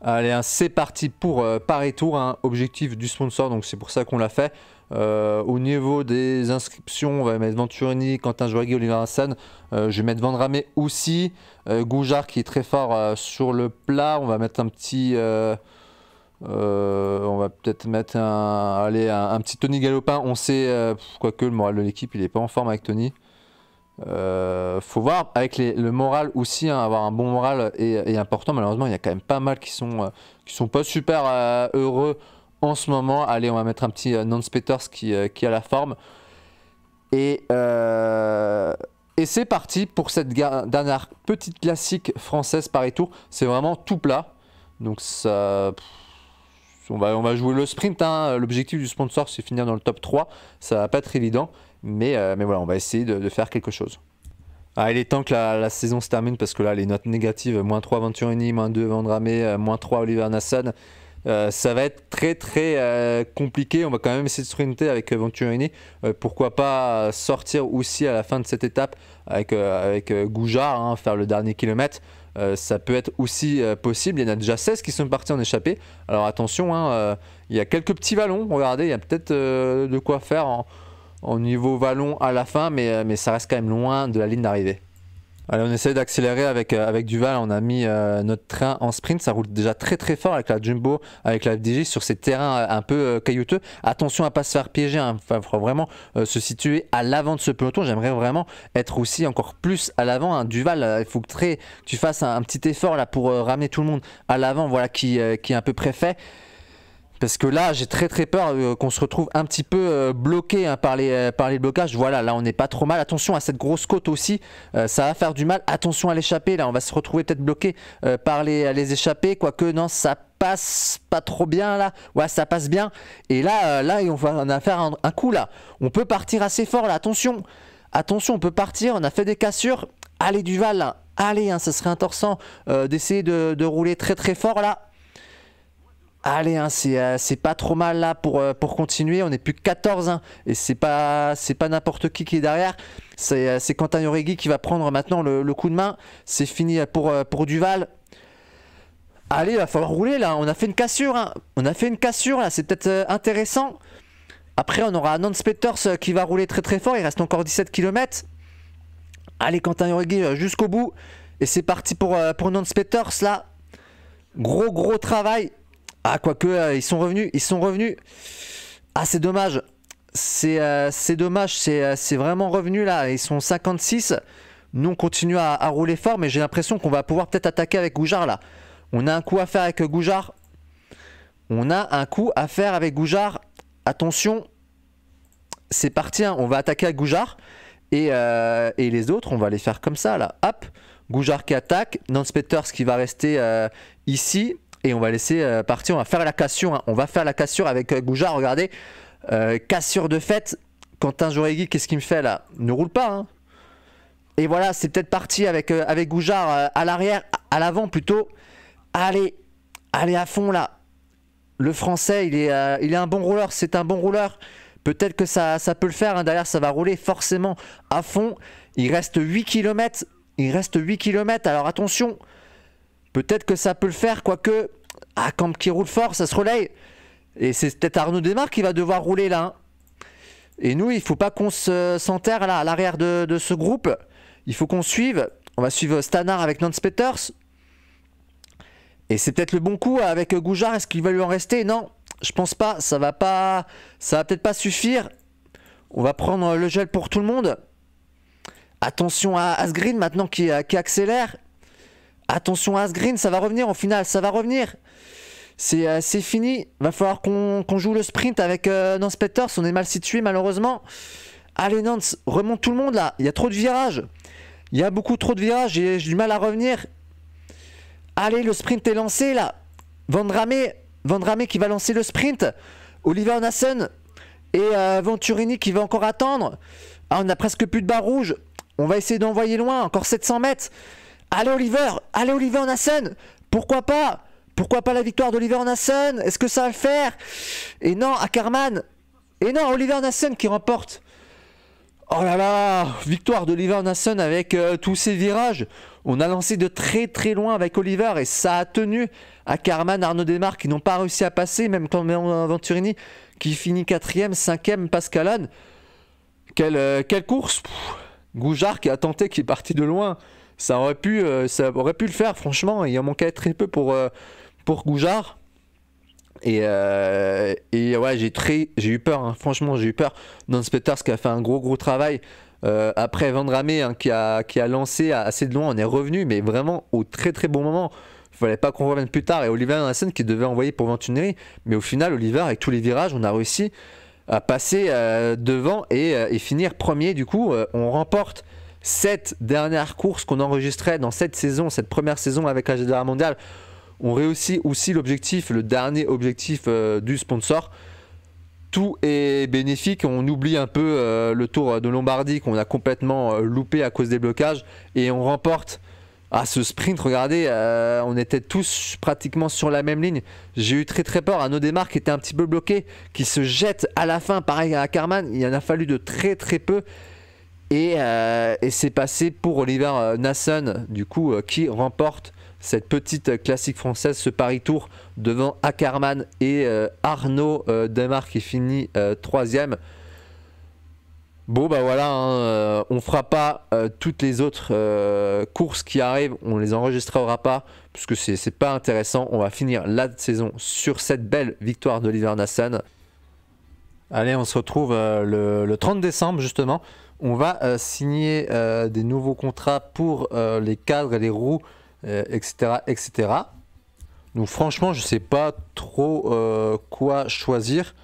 Allez, hein, c'est parti pour Paris Tour, objectif du sponsor, donc c'est pour ça qu'on l'a fait. Euh, au niveau des inscriptions, on va mettre Venturini, Quentin Joaquin, Oliver Hassan. Euh, je vais mettre Vendramé aussi. Euh, Goujard qui est très fort sur le plat. On va mettre un petit. on va peut-être mettre un, allez, un, petit Tony Galopin. On sait, quoique le moral de l'équipe, il n'est pas en forme avec Tony. faut voir avec le moral aussi, hein, avoir un bon moral est, important. Malheureusement, il y a quand même pas mal qui sont, qui sont pas super heureux en ce moment. Allez, on va mettre un petit non euh, Nance euh, qui, a la forme. Et, euh, c'est parti pour cette dernière petite classique française par tour. C'est vraiment tout plat. Donc ça... on, va, on va jouer le sprint. Hein. L'objectif du sponsor, c'est finir dans le top 3. Ça va pas être évident. Mais, mais voilà, on va essayer de, faire quelque chose. Ah, il est temps que la, la, saison se termine parce que là, les notes négatives, moins 3 Venturini, moins 2 Vendramé, moins 3 Oliver Nassan, euh, ça va être très très euh, compliqué. On va quand même essayer de sprinter avec euh, Venturini. pourquoi pas sortir aussi à la fin de cette étape avec, avec Goujard, hein, faire le dernier kilomètre. ça peut être aussi possible. Il y en a déjà 16 qui sont partis en échappée. Alors attention, hein, il y a quelques petits vallons. Regardez, il y a peut-être de quoi faire en, niveau vallon à la fin, mais ça reste quand même loin de la ligne d'arrivée. Allez, on essaie d'accélérer avec, euh, avec Duval. On a mis euh, notre train en sprint. Ça roule déjà très très fort avec la Jumbo, avec la FDJ sur ces terrains euh, un peu caillouteux. Attention à ne pas se faire piéger. Il hein. faudra vraiment se situer à l'avant de ce peloton. J'aimerais vraiment être aussi encore plus à l'avant. Hein. Duval, il faut que tu fasses un, petit effort là pour ramener tout le monde à l'avant. Voilà qui, qui est un peu préfet. Parce que là, j'ai très très peur euh, qu'on se retrouve un petit peu euh, bloqué hein, par, les, euh, par les blocages. Voilà, là on n'est pas trop mal. Attention à cette grosse côte aussi, ça va faire du mal. Attention à l'échappée, là on va se retrouver peut-être bloqué par les, les échappées. Quoique, non, ça passe pas trop bien là. Ouais, ça passe bien. Et là, là on va faire un, coup là. On peut partir assez fort là, attention. Attention, on peut partir, on a fait des cassures. Allez Duval, là. allez, ça hein, serait torsant. d'essayer de rouler très très fort là. Allez, hein, euh, c'est pas trop mal là pour, euh, continuer. On n'est plus que 14 hein, et c'est pas c'est pas n'importe qui qui est derrière. C'est euh, Quentin Yorégui qui va prendre maintenant le, coup de main. C'est fini pour, Duval. Allez, il va falloir rouler là. On a fait une cassure. Hein. On a fait une cassure là. C'est peut-être intéressant. Après, on aura Nance Peters qui va rouler très très fort. Il reste encore 17 km. Allez, Quentin Yorégui jusqu'au bout. Et c'est parti pour, pour Nance là. Gros gros travail. Ah, quoique, euh, ils sont revenus. Ils sont revenus. Ah, c'est dommage. C'est euh, dommage. Euh, c'est vraiment revenu là. Ils sont 56. Nous, on continue à, rouler fort, mais j'ai l'impression qu'on va pouvoir peut-être attaquer avec Goujard là. On a un coup à faire avec Goujard. On a un coup à faire avec Goujard. Attention. C'est parti. Hein. On va attaquer avec Goujard. Et, les autres, on va les faire comme ça là. Hop. Goujard qui attaque. Nance Peters qui va rester ici. Et on va laisser euh, partir. On va faire la cassure. Hein. On va faire la cassure avec euh, Goujard. Regardez. Euh, cassure de fête. Quentin Joregui, qu'est-ce qu'il me fait là Ne roule pas. Hein. Et voilà, c'est peut-être parti avec, avec Goujard à l'arrière, à, l'avant plutôt. Allez, allez à fond là. Le français, il est, il est un bon rouleur, c'est un bon rouleur. Peut-être que ça, peut le faire. Hein. Derrière, ça va rouler forcément à fond. Il reste 8 km. Il reste 8 km. Alors attention, Peut-être que ça peut le faire, quoique. Ah, Camp qui roule fort, ça se relaye. Et c'est peut-être Arnaud Desmar qui va devoir rouler là. Hein. Et nous, il faut pas qu'on s'enterre là, à l'arrière de, ce groupe. Il faut qu'on suive. On va suivre Stanard avec Nance Peters. Et c'est peut-être le bon coup avec Goujard. Est-ce qu'il va lui en rester Non, je pense pas. Ça va pas. Ça va peut-être pas suffire. On va prendre le gel pour tout le monde. Attention à Asgreen maintenant qui accélère. Attention à Asgreen, ça va revenir au final, ça va revenir. C'est fini, euh, fini. Va falloir qu'on joue le sprint avec euh, Nance On est mal situé malheureusement. Allez Nance, remonte tout le monde là. Il y a trop de virages. Il y a beaucoup trop de virages. J'ai du mal à revenir. Allez, le sprint est lancé là. Vandrame, Vandrame qui va lancer le sprint. Oliver Nassen et euh, Venturini qui va encore attendre. Ah, on a presque plus de barre rouge, On va essayer d'envoyer loin. Encore 700 mètres. Allez Oliver, allez Oliver Nassen, pourquoi pas Pourquoi pas la victoire d'Oliver Nassen Est-ce que ça va le faire Et non, Carman Et non, Oliver Nassen qui remporte Oh là là, victoire d'Oliver Nassen avec euh, tous ses virages. On a lancé de très très loin avec Oliver et ça a tenu à Carman, Arnaud Desmarques qui n'ont pas réussi à passer, même quand Venturini qui finit quatrième, cinquième, Pascalane. Quelle, euh, quelle course Goujard qui a tenté, qui est parti de loin. Ça aurait pu, euh, ça aurait pu le faire, franchement. Il en manquait très peu pour, euh, pour Goujard. Euh, et, ouais, j'ai très, j'ai eu peur. Hein. Franchement, j'ai eu peur. Nance Peters qui a fait un gros gros travail. après Vendramé hein, qui, a, lancé assez de loin, on est revenu, mais vraiment au très très bon moment Il fallait pas qu'on revienne plus tard. Et Oliver scène qui devait envoyer pour Ventuneri. Mais au final, Oliver, avec tous les virages, on a réussi à passer devant et, finir premier. Du coup, on remporte cette dernière course qu'on enregistrait dans cette saison, cette première saison avec la GDR mondiale, on réussit aussi l'objectif, le dernier objectif euh, du sponsor. Tout est bénéfique, on oublie un peu euh, le tour de Lombardie qu'on a complètement euh, loupé à cause des blocages et on remporte à ce sprint, regardez, on était tous pratiquement sur la même ligne. J'ai eu très très peur à nos qui était un petit peu bloqué, qui se jette à la fin, pareil à Carman. Il en a fallu de très très peu. Euh, et, c'est passé pour Oliver euh, Nasson, du coup, euh, qui remporte cette petite classique française, ce Paris Tour, devant Ackerman et Arnaud Demar qui finit troisième. Bon bah voilà, on hein, ne on fera pas toutes les autres courses qui arrivent, on les enregistrera pas, puisque c'est pas intéressant. On va finir la saison sur cette belle victoire d'Oliver Nasson. Allez, on se retrouve le, 30 décembre justement on va euh, signer euh, des nouveaux contrats pour euh, les cadres et les roues, etc., etc. Donc franchement, je ne sais pas trop quoi choisir.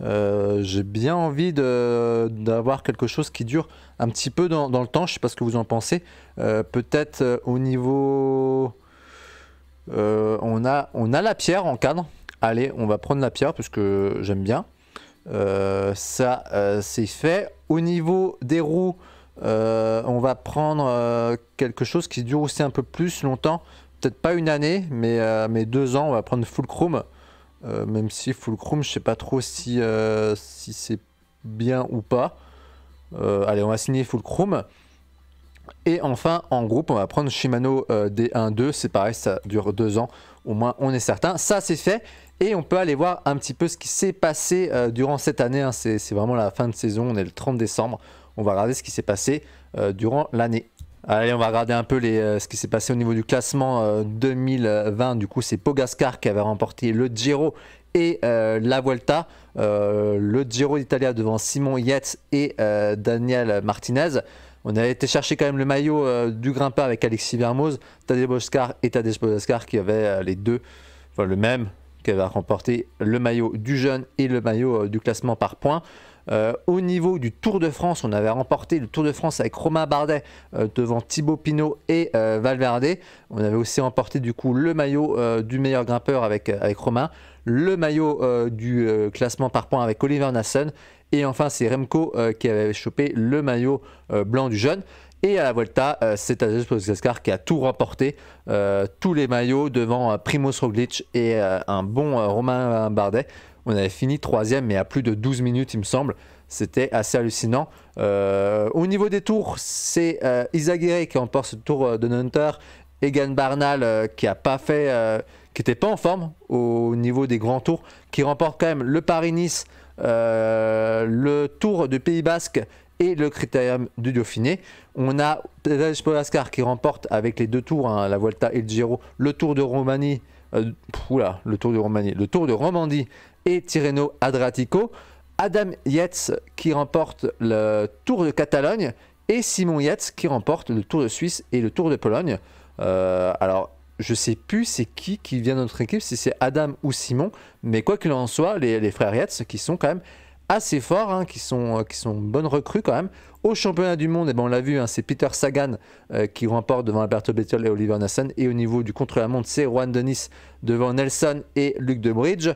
J'ai bien envie d'avoir quelque chose qui dure un petit peu dans, le temps. Je ne sais pas ce que vous en pensez. Peut-être au niveau... on, a, on a la pierre en cadre. Allez, on va prendre la pierre puisque j'aime bien. Euh, ça, euh, c'est fait. Au niveau des roues, euh, on va prendre quelque chose qui dure aussi un peu plus longtemps. Peut-être pas une année, mais, deux ans. On va prendre Full Chrome. même si Full Chrome, je sais pas trop si, si c'est bien ou pas. allez, on va signer Full Chrome. Et enfin, en groupe, on va prendre Shimano D1-2. C'est pareil, ça dure deux ans. Au moins, on est certain. Ça, c'est fait. Et on peut aller voir un petit peu ce qui s'est passé euh, durant cette année. Hein. C'est vraiment la fin de saison, on est le 30 décembre. On va regarder ce qui s'est passé euh, durant l'année. Allez, on va regarder un peu les, euh, ce qui s'est passé au niveau du classement 2020. Du coup, c'est Pogascar qui avait remporté le Giro et la Vuelta. le Giro d'Italia devant Simon Yates et Daniel Martinez. On a été chercher quand même le maillot du grimpeur avec Alexis Vermoz, Tadej Boscar et Tadej Pogacar qui avaient les deux, enfin le même, qui va remporter le maillot du jeune et le maillot euh, du classement par points. Euh, au niveau du Tour de France, on avait remporté le Tour de France avec Romain Bardet euh, devant Thibaut Pinot et Valverde. On avait aussi remporté du coup le maillot du meilleur grimpeur avec, avec Romain, le maillot du classement par points avec Oliver Nassen. Et enfin, c'est Remco qui avait chopé le maillot blanc du jeune. Et à la Volta, euh, c'est Tadej Pogacar qui a tout remporté, euh, tous les maillots devant euh, Primoz Roglic et un bon Romain Bardet. On avait fini troisième, mais à plus de 12 minutes, il me semble. C'était assez hallucinant. au niveau des tours, c'est Isa qui remporte ce tour de Nunter. Egan Barnal qui a pas fait, qui n'était pas en forme au niveau des grands tours, qui remporte quand même le Paris-Nice, le Tour du Pays Basque et le Critérium du Dauphiné. On a Tadej Polascar qui remporte avec les deux tours, hein, la Volta et le Giro, le Tour de Romanie euh, le Tour de Roumanie, le Tour de Romandie et Tirreno Adriatico. Adam Yates qui remporte le Tour de Catalogne et Simon Yates qui remporte le Tour de Suisse et le Tour de Pologne. Euh, alors, je sais plus c'est qui qui vient de notre équipe, si c'est Adam ou Simon, mais quoi qu'il en soit, les, les frères Yates qui sont quand même assez fort, hein, qui, sont, euh, qui sont bonnes recrues quand même. Au championnat du monde, et eh ben on l'a vu, hein, c'est Peter Sagan euh, qui remporte devant Alberto Bettel et Oliver Nassen. Et au niveau du contre-la-montre, c'est Juan Denis devant Nelson et Luc de Bridge.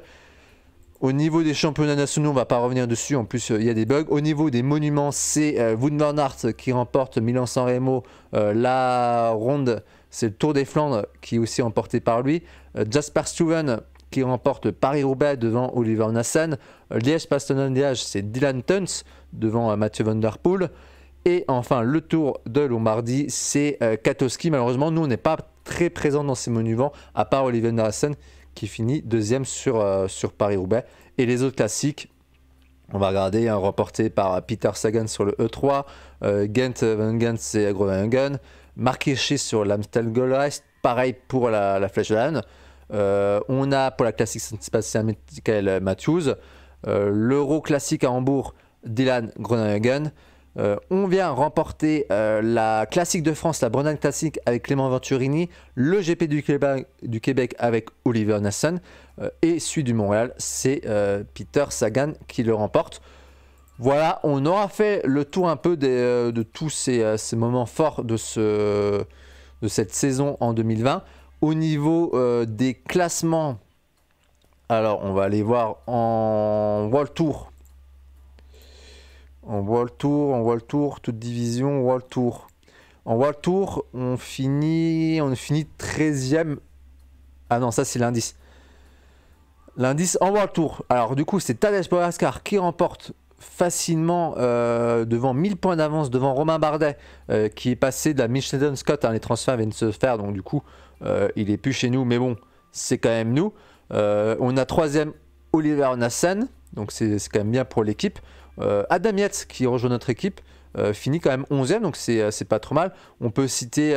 Au niveau des championnats nationaux, on ne va pas revenir dessus, en plus euh, il y a des bugs. Au niveau des monuments, c'est Wout Van qui remporte Milan-San Remo, la ronde, c'est le Tour des Flandres qui est aussi emporté par lui. Jasper Stuyven qui remporte Paris-Roubaix devant Oliver Nassen. liège Paston c'est Dylan Tuns devant euh, Mathieu Van Der Poel. Et enfin, le Tour de Lombardie, c'est euh, Katowski. Malheureusement, nous, on n'est pas très présent dans ces monuments, à part Oliver Nassen qui finit deuxième euh, sur, Paris-Roubaix. Et les autres classiques, on va regarder, un hein, remporté par Peter Sagan sur le E3, Gent Van c'est et Mark sur l'Amstel Gold pareil pour la, la Flèche de l'Anne. Euh, on a pour la classique saint Michael euh, Matthews, euh, l'Euro classique à Hambourg, Dylan Groningen. on vient remporter la Classique de France, la Bretagne Classique avec Clément Venturini, le GP du Québec, avec Oliver Nasson et celui du Montréal, c'est Peter Sagan qui le remporte. Voilà, on aura fait le tour un peu de tous ces, moments forts de, de cette saison en 2020. Au niveau euh, des classements, alors on va aller voir en World Tour. En World Tour, en World Tour, toute division, World Tour. En World Tour, on finit, on finit 13e. Ah non, ça c'est l'indice. L'indice en World Tour. Alors du coup, c'est Tadej Pogacar qui remporte facilement euh, devant 1000 points d'avance devant Romain Bardet euh, qui est passé de la Michelin Scott. Hein, les transferts viennent se faire donc du coup euh, il est plus chez nous mais bon c'est quand même nous. on a troisième Oliver Nassen donc c'est quand même bien pour l'équipe. Adam Yates qui rejoint notre équipe finit quand même 11e donc c'est pas trop mal. On peut citer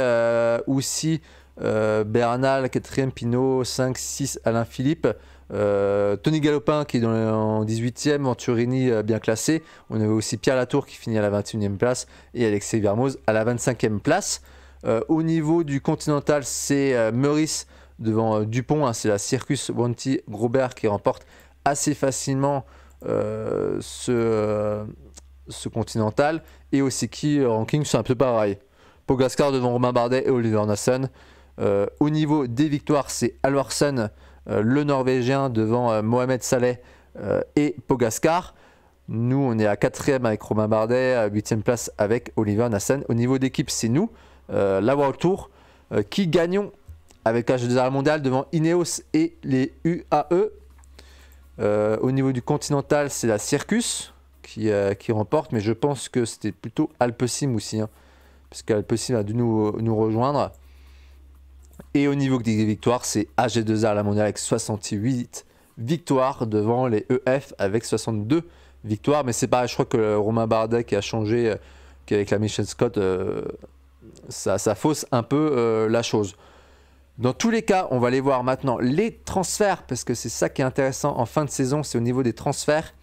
aussi Bernal, quatrième Pinot, 5, 6 Alain Philippe. Euh, Tony Galopin qui est en 18e, Venturini euh, bien classé. On avait aussi Pierre Latour qui finit à la 21e place et Alexis Vermoz à la 25e place. Euh, au niveau du continental, c'est Meurice devant Dupont. Hein, c'est la Circus Wanty Grobert qui remporte assez facilement ce, continental. Et aussi qui ranking, c'est un peu pareil. Pogascar devant Romain Bardet et Oliver Nasson. au niveau des victoires, c'est Alvarsson. Euh, le Norvégien devant euh, Mohamed Saleh euh, et Pogaskar. Nous, on est à 4 avec Romain Bardet, à 8ème place avec Oliver Nassen. Au niveau d'équipe, c'est nous, la World Tour, qui gagnons avec la g 2 mondiale devant Ineos et les UAE. au niveau du continental, c'est la Circus qui, remporte, mais je pense que c'était plutôt Alpecin aussi, hein, parce a dû nous rejoindre. Et au niveau des victoires, c'est AG2A la mondiale avec 68 victoires devant les EF avec 62 victoires. Mais c'est pareil, je crois que Romain Bardet qui a changé, euh, avec qu'avec la Michel Scott, euh, ça, fausse un peu euh, la chose. Dans tous les cas, on va aller voir maintenant les transferts, parce que c'est ça qui est intéressant en fin de saison, c'est au niveau des transferts.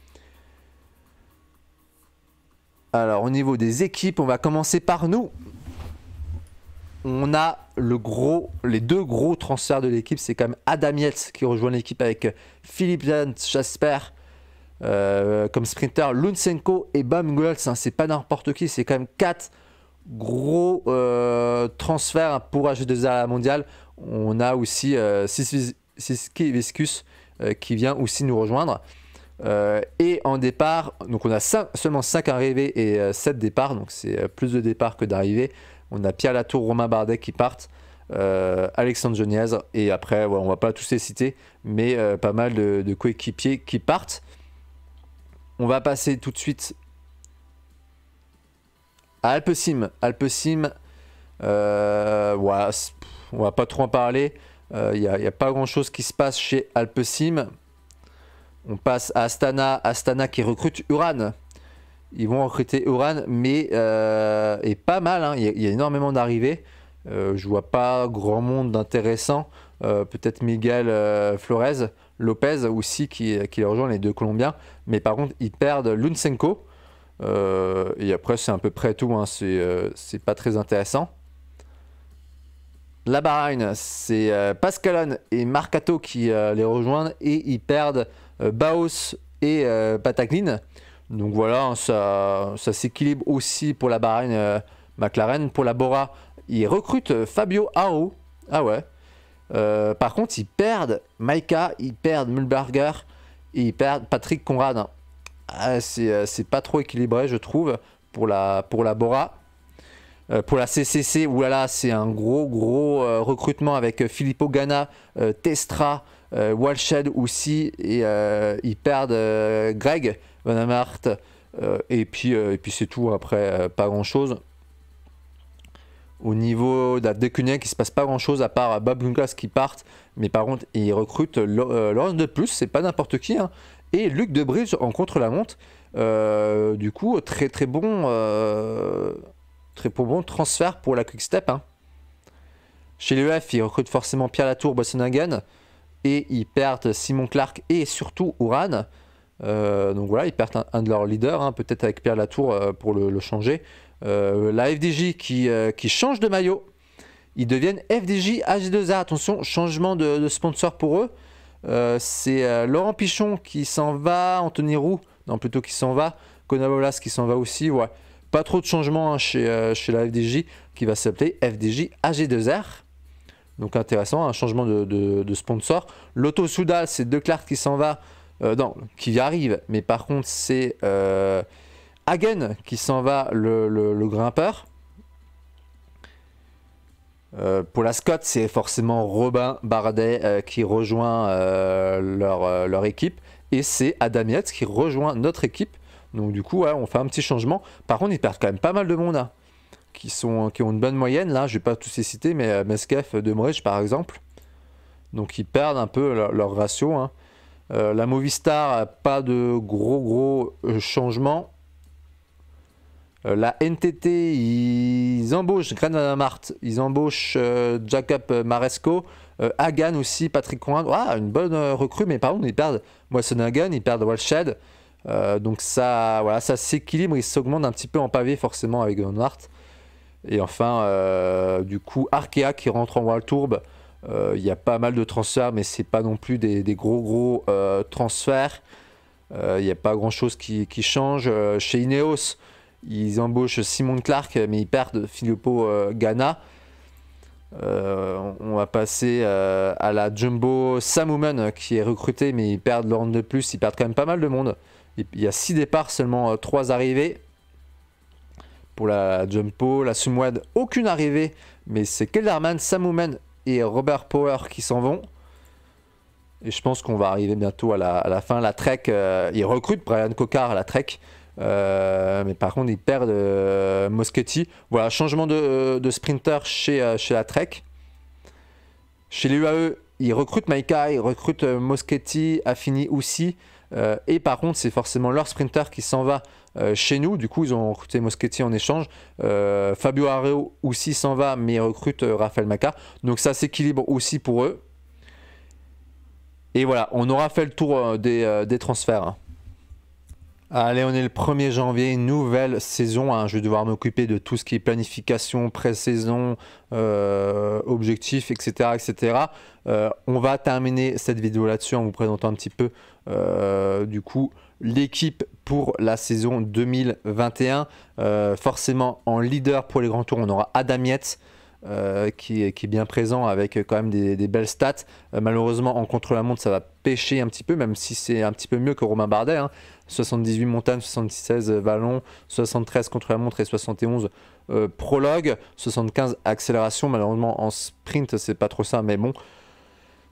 Alors, au niveau des équipes, on va commencer par nous on a le gros, les deux gros transferts de l'équipe. C'est quand même Adam Yates qui rejoint l'équipe avec euh, Philippe Janschasper euh, comme sprinter, Lunsenko et Bam Golds. Ce hein. c'est pas n'importe qui, c'est quand même quatre gros euh, transferts pour H2A à mondiale. On a aussi Siski Viscus qui vient aussi nous rejoindre. et en départ, donc on a seulement 5 arrivées et 7 départs, donc c'est plus de départs que d'arrivées. On a Pierre Latour, Romain Bardet qui partent. Euh, Alexandre Geniez et après on on va pas tous les citer mais euh, pas mal de, coéquipiers qui partent on va passer tout de suite à Alpesim. Alpesim. euh, ouais, on va pas trop en parler il euh, n'y a, pas grand chose qui se passe chez Alpesim. on passe à Astana Astana qui recrute Uran ils vont recruter Uran, mais euh, et pas mal. Hein. Il, y a, énormément d'arrivées. Je euh, je vois pas grand monde d'intéressant. Euh, peut-être Miguel Flores, Lopez aussi qui, les rejoint, les deux Colombiens. Mais par contre, ils perdent Lunsenko. et après, c'est à peu près tout. Hein. C'est pas très intéressant. La Bahreïn, c'est Pascalon et Marcato qui les rejoignent et ils perdent Baos et Pataglin. Donc voilà, hein, ça, s'équilibre aussi pour la Bahreïn euh, McLaren. Pour la Bora, ils recrutent Fabio Ao. Ah ouais. Euh, par contre, ils perdent Maika, ils perdent Mulberger et ils perdent Patrick Conrad. Ah, euh, c'est pas trop équilibré, je trouve, pour la, pour la Bora. pour la CCC, oulala, c'est un gros, gros recrutement avec Filippo Ganna, Testra, Walshed aussi, et ils perdent Greg Van euh, et puis, euh, et puis c'est tout, après, euh, pas grand-chose. Au niveau de la qui il se passe pas grand-chose à part Bob qui part, mais par contre, il recrute Laurence de Plus, c'est pas n'importe qui, hein. et Luc de Bridge en contre-la-montre. du coup, très très bon, très bon transfert pour la Quick Step. Hein. Chez l'UF, ils recrutent forcément Pierre Latour, Bossenhagen, et ils perdent Simon Clark et surtout Ouran. Euh, donc voilà, ils perdent un, de leurs leaders, hein, peut-être avec Pierre Latour euh, pour le, changer. Euh, la FDJ qui, qui change de maillot, ils deviennent FDJ AG2A. Attention, changement de, sponsor pour eux. c'est Laurent Pichon qui s'en va, Anthony Roux, non plutôt qui s'en va, Konavolas qui s'en va aussi. Pas trop de changement hein, chez, chez, la FDJ qui va s'appeler FDJ AG2R. Donc intéressant, un changement de, sponsor. L'Auto Soudal, c'est De qui s'en va, euh, qui arrive, mais par contre c'est euh, Hagen qui s'en va, le, grimpeur. Euh, pour la Scott, c'est forcément Robin Bardet qui rejoint leur, équipe. Et c'est Adam Yates qui rejoint notre équipe. Donc du coup, on fait un petit changement. Par contre, ils perdent quand même pas mal de monde. Hein, qui, sont, qui ont une bonne moyenne. Là, je ne vais pas tous les citer, mais Meskef, Mrege par exemple. Donc ils perdent un peu leur, ratio. Hein. Euh, la Movistar pas de gros gros euh, changements. Euh, la NTT, ils embauchent Grenadamart, Mart, ils embauchent Jacob Maresco, Hagan aussi, Patrick Coin. Ah, une bonne recrue, mais par ils perdent Moisson Hagan, ils perdent Walshed. donc ça, voilà, ça s'équilibre, ils s'augmentent un petit peu en pavé forcément avec Gran Et enfin, du coup, Arkea qui rentre en World Tourbe. Bah, euh, il y a pas mal de transferts, mais c'est pas non plus des, gros gros euh, transferts. Euh, il n'y a pas grand chose qui, change. chez Ineos, ils embauchent Simon Clark, mais ils perdent Filippo Ganna. on va passer à la Jumbo samouman, qui est recruté mais ils perdent l'ordre de plus. Ils perdent quand même pas mal de monde. Il y a 6 départs, seulement 3 arrivées. Pour la Jumbo, la Sumwad, aucune arrivée. Mais c'est Kelderman, samouman et Robert Power qui s'en vont. Et je pense qu'on va arriver bientôt à la, fin. La Trek, euh, ils recrutent Brian Cocard à la Trek. Euh, mais par contre, ils perdent euh, Moschetti. Voilà, changement de, sprinter chez, la Trek. Chez les UAE, ils recrutent Maika, ils recrutent Moschetti, Affini aussi. et par contre, c'est forcément leur sprinter qui s'en va euh, chez nous. Du coup, ils ont recruté Moschetti en échange. Euh, Fabio Areo aussi s'en va, mais recrute euh, Raphaël Maca. Donc ça s'équilibre aussi pour eux. Et voilà, on aura fait le tour des, transferts. Hein. Allez, on est le 1er janvier, nouvelle saison. Hein. Je vais devoir m'occuper de tout ce qui est planification, pré-saison, objectifs, etc. etc. on va terminer cette vidéo là-dessus en vous présentant un petit peu, du coup, l'équipe pour la saison 2021. Euh, forcément, en leader pour les grands tours, on aura Adam Yates. Euh, qui, est bien présent avec euh, quand même des, belles stats. malheureusement, en contre-la-montre, ça va pêcher un petit peu, même si c'est un petit peu mieux que Romain Bardet. 78 montagnes, 76 vallons, 73 contre-la-montre et 71 prologue, 75 accélération. Malheureusement, en sprint, c'est pas trop ça, mais bon,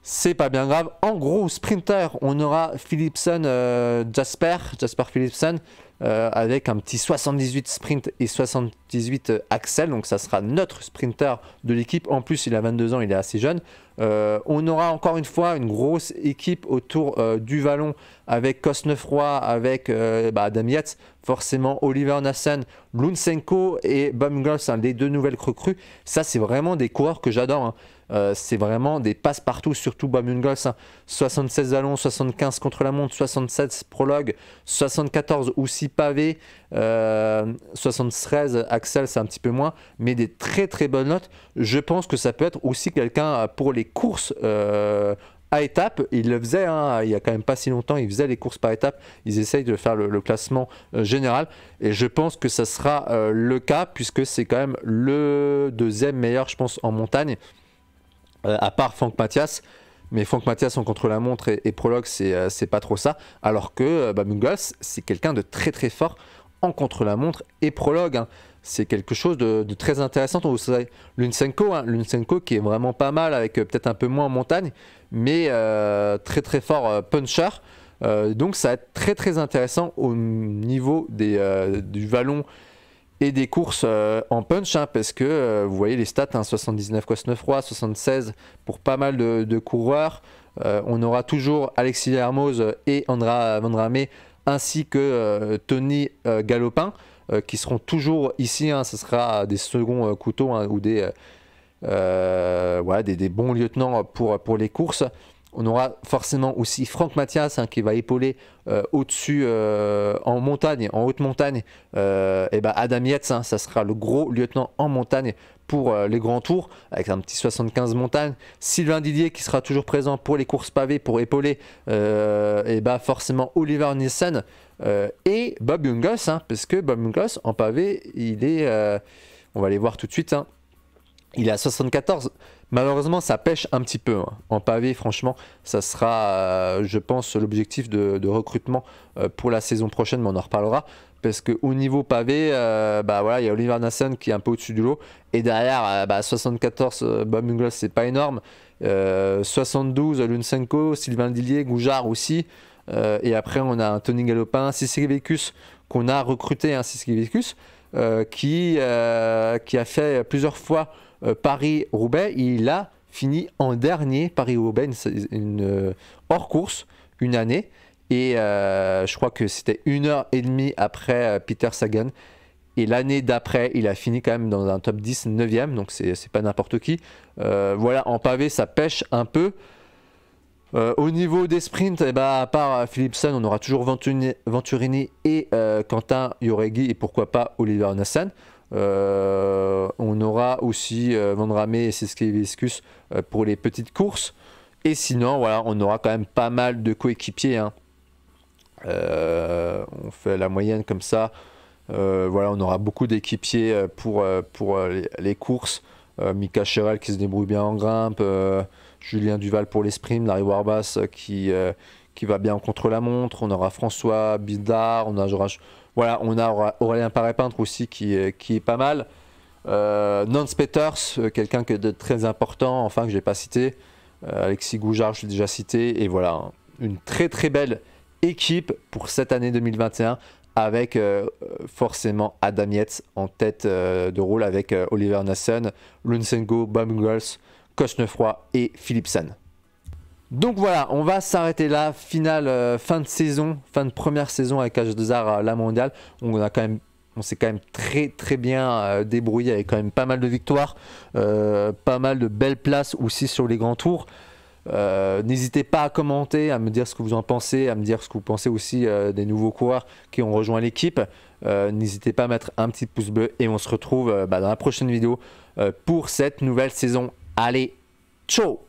c'est pas bien grave. En gros, sprinter, on aura Philipson, euh, Jasper, Jasper Philipson, euh, avec un petit 78 sprint et 78 euh, axel. Donc ça sera notre sprinter de l'équipe. En plus, il a 22 ans, il est assez jeune. on aura encore une fois une grosse équipe autour du vallon avec Cosnefroy, avec bah, Adam Yates, forcément Oliver Nassen, Lunsenko et Bob hein, les deux nouvelles recrues. Ça, c'est vraiment des coureurs que j'adore. Hein. Euh, c'est vraiment des passes partout, surtout Bamungos. 76 allons, 75 contre la montre, 67 prologue, 74 aussi pavé pavés, euh, 73 Axel, c'est un petit peu moins, mais des très très bonnes notes. Je pense que ça peut être aussi quelqu'un euh, pour les courses. à étapes, il le faisait hein, il y a quand même pas si longtemps, il faisait les courses par étapes, ils essayent de faire le, classement général et je pense que ça sera le cas puisque c'est quand même le deuxième meilleur je pense en montagne. Euh, à part Franck Mathias. Mais Franck Mathias en contre-la-montre et, prologue, euh, c'est pas trop ça. Alors que euh, bah, c'est quelqu'un de très très fort en contre-la-montre et prologue. Hein. C'est quelque chose de, très intéressant. Vous savez, hein. Lunsenko, qui est vraiment pas mal, avec peut-être un peu moins en montagne, mais très très fort puncher. donc ça va être très très intéressant au niveau des, du vallon et des courses euh, en punch, hein, parce que euh, vous voyez les stats, hein, 79 9 76 pour pas mal de, coureurs. Euh, on aura toujours Alexis Lermoz et Andra Vandrame, ainsi que Tony Galopin, qui seront toujours ici. Hein. ce sera des seconds couteaux hein, ou des, des, bons lieutenants pour, pour les courses on aura forcément aussi Franck Mathias hein, qui va épauler euh, au-dessus euh, en montagne, en haute montagne, euh, et ben Adam Yates, hein, ça sera le gros lieutenant en montagne pour les grands tours, avec un petit 75 montagne. Sylvain Didier qui sera toujours présent pour les courses pavées, pour épauler et ben forcément Oliver Nielsen et Bob Jungos, hein, parce que Bob Jungos en pavé, il est, on va les voir tout de suite, il est à 74 Malheureusement, ça pêche un petit peu. Hein. En pavé, franchement, ça sera, euh, je pense, l'objectif de, recrutement euh, pour la saison prochaine, mais on en reparlera. Parce qu'au niveau pavé, euh, bah voilà, il y a Oliver nassen qui est un peu au-dessus du lot. Et derrière, 74, bah, Bob c'est pas énorme. 72, Lunsenko, Sylvain Dillier, Goujard aussi. et après, on a un Tony Galopin, Vécus, qu'on a recruté, hein, Vecus qui, qui a fait plusieurs fois euh, Paris-Roubaix, il a fini en dernier Paris-Roubaix, une, euh, hors course, une année. Et euh, je crois que c'était une heure et demie après Peter Sagan. Et l'année d'après, il a fini quand même dans un top 10, 9ème, donc c'est pas n'importe qui. voilà, en pavé, ça pêche un peu. au niveau des sprints, et eh ben, à part Philipson, on aura toujours Venturini, et Quentin Yoregi et pourquoi pas Oliver Nassan. Euh, on aura aussi euh, Vendramé et viscus euh, pour les petites courses. Et sinon, voilà, on aura quand même pas mal de coéquipiers. Hein. on fait la moyenne comme ça. voilà, on aura beaucoup d'équipiers pour, pour les, courses. Mika Cherel qui se débrouille bien en grimpe, Julien Duval pour les sprints, Larry Warbas qui, qui va bien en contre-la-montre, on aura François Bidard, on aura voilà, on a Aurélien Paré-Peintre aussi qui, est pas mal. Euh, Nance Peters, euh, quelqu'un de très important, enfin que je n'ai pas cité. Euh, Alexis Goujard, je l'ai déjà cité. Et voilà, hein, une très très belle équipe pour cette année 2021 avec euh, forcément Adam Yetz en tête de rôle avec Oliver Nassen, Lunsengo, Baumgals, Cosnefroy et Philipsen. Donc voilà, on va s'arrêter là. Finale, euh, fin de saison, fin de première saison avec H2R, la mondiale. On a quand même s'est quand même très très bien euh, débrouillé avec quand même pas mal de victoires, euh, pas mal de belles places aussi sur les grands tours. N'hésitez pas à commenter, à me dire ce que vous en pensez, à me dire ce que vous pensez aussi des nouveaux coureurs qui ont rejoint l'équipe. N'hésitez pas à mettre un petit pouce bleu et on se retrouve bah, dans la prochaine vidéo pour cette nouvelle saison. Allez, ciao